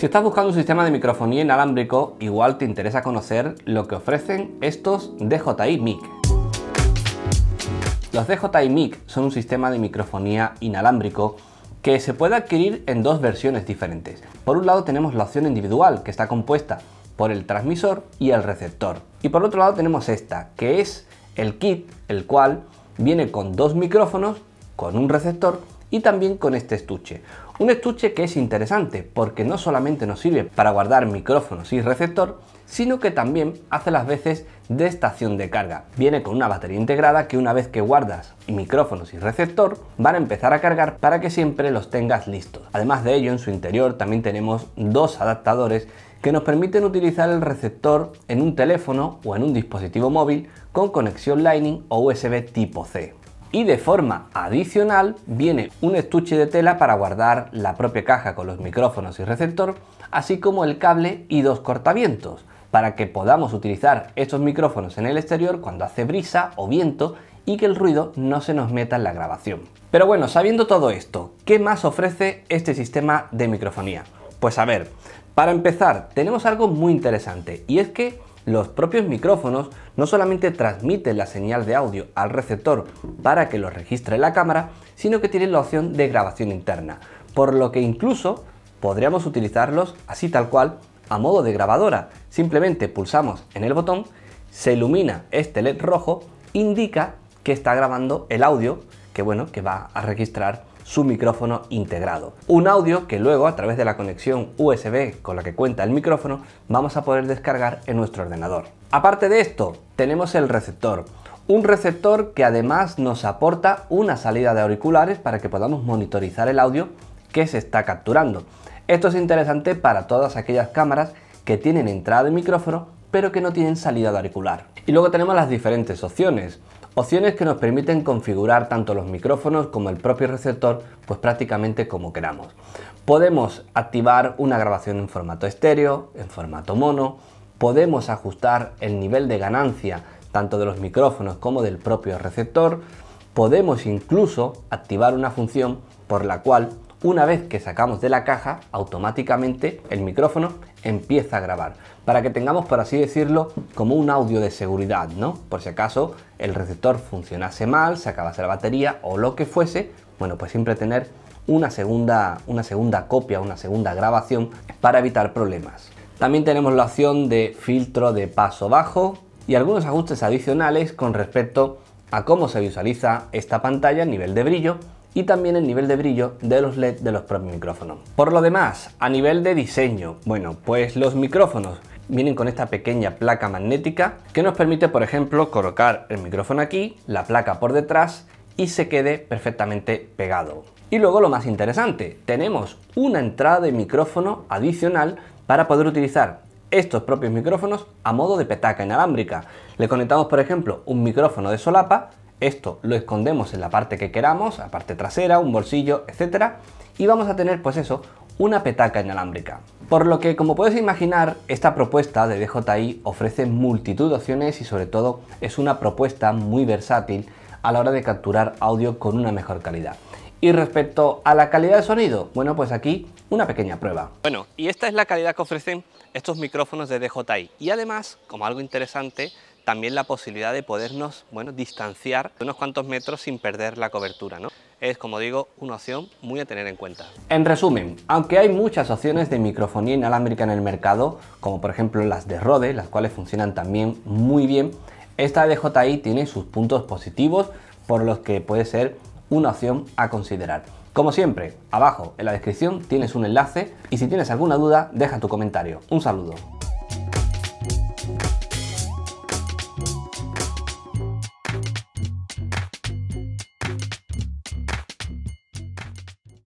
Si estás buscando un sistema de microfonía inalámbrico, igual te interesa conocer lo que ofrecen estos DJI Mic. Los DJI Mic son un sistema de microfonía inalámbrico que se puede adquirir en dos versiones diferentes. Por un lado tenemos la opción individual, que está compuesta por el transmisor y el receptor. Y por otro lado tenemos esta, que es el kit, el cual viene con dos micrófonos, con un receptor y también con este estuche. Un estuche que es interesante porque no solamente nos sirve para guardar micrófonos y receptor, sino que también hace las veces de estación de carga. Viene con una batería integrada que una vez que guardas micrófonos y receptor van a empezar a cargar para que siempre los tengas listos. Además de ello, en su interior también tenemos dos adaptadores que nos permiten utilizar el receptor en un teléfono o en un dispositivo móvil con conexión Lightning o USB tipo C y de forma adicional viene un estuche de tela para guardar la propia caja con los micrófonos y receptor, así como el cable y dos cortavientos, para que podamos utilizar estos micrófonos en el exterior cuando hace brisa o viento y que el ruido no se nos meta en la grabación. Pero bueno, sabiendo todo esto, ¿qué más ofrece este sistema de microfonía? Pues a ver, para empezar, tenemos algo muy interesante y es que los propios micrófonos no solamente transmiten la señal de audio al receptor para que lo registre la cámara, sino que tienen la opción de grabación interna, por lo que incluso podríamos utilizarlos así tal cual a modo de grabadora. Simplemente pulsamos en el botón, se ilumina este LED rojo, indica que está grabando el audio que bueno, que va a registrar su micrófono integrado. Un audio que luego a través de la conexión USB con la que cuenta el micrófono vamos a poder descargar en nuestro ordenador. Aparte de esto, tenemos el receptor. Un receptor que además nos aporta una salida de auriculares para que podamos monitorizar el audio que se está capturando. Esto es interesante para todas aquellas cámaras que tienen entrada de micrófono pero que no tienen salida de auricular. Y luego tenemos las diferentes opciones. Opciones que nos permiten configurar tanto los micrófonos como el propio receptor, pues prácticamente como queramos. Podemos activar una grabación en formato estéreo, en formato mono, podemos ajustar el nivel de ganancia tanto de los micrófonos como del propio receptor, podemos incluso activar una función por la cual una vez que sacamos de la caja, automáticamente el micrófono empieza a grabar, para que tengamos, por así decirlo, como un audio de seguridad, ¿no? Por si acaso el receptor funcionase mal, se acabase la batería o lo que fuese, bueno, pues siempre tener una segunda, una segunda copia, una segunda grabación para evitar problemas. También tenemos la opción de filtro de paso bajo y algunos ajustes adicionales con respecto a cómo se visualiza esta pantalla a nivel de brillo y también el nivel de brillo de los LED de los propios micrófonos. Por lo demás, a nivel de diseño, bueno, pues los micrófonos vienen con esta pequeña placa magnética que nos permite, por ejemplo, colocar el micrófono aquí, la placa por detrás y se quede perfectamente pegado. Y luego lo más interesante, tenemos una entrada de micrófono adicional para poder utilizar estos propios micrófonos a modo de petaca inalámbrica. Le conectamos, por ejemplo, un micrófono de solapa esto lo escondemos en la parte que queramos, la parte trasera, un bolsillo, etc. Y vamos a tener pues eso, una petaca inalámbrica. Por lo que, como puedes imaginar, esta propuesta de DJI ofrece multitud de opciones y sobre todo es una propuesta muy versátil a la hora de capturar audio con una mejor calidad. Y respecto a la calidad de sonido, bueno, pues aquí una pequeña prueba. Bueno, y esta es la calidad que ofrecen estos micrófonos de DJI. Y además, como algo interesante, también la posibilidad de podernos bueno, distanciar unos cuantos metros sin perder la cobertura. ¿no? Es, como digo, una opción muy a tener en cuenta. En resumen, aunque hay muchas opciones de microfonía inalámbrica en el mercado, como por ejemplo las de Rode, las cuales funcionan también muy bien, esta DJI tiene sus puntos positivos por los que puede ser una opción a considerar. Como siempre, abajo en la descripción tienes un enlace y si tienes alguna duda, deja tu comentario. Un saludo.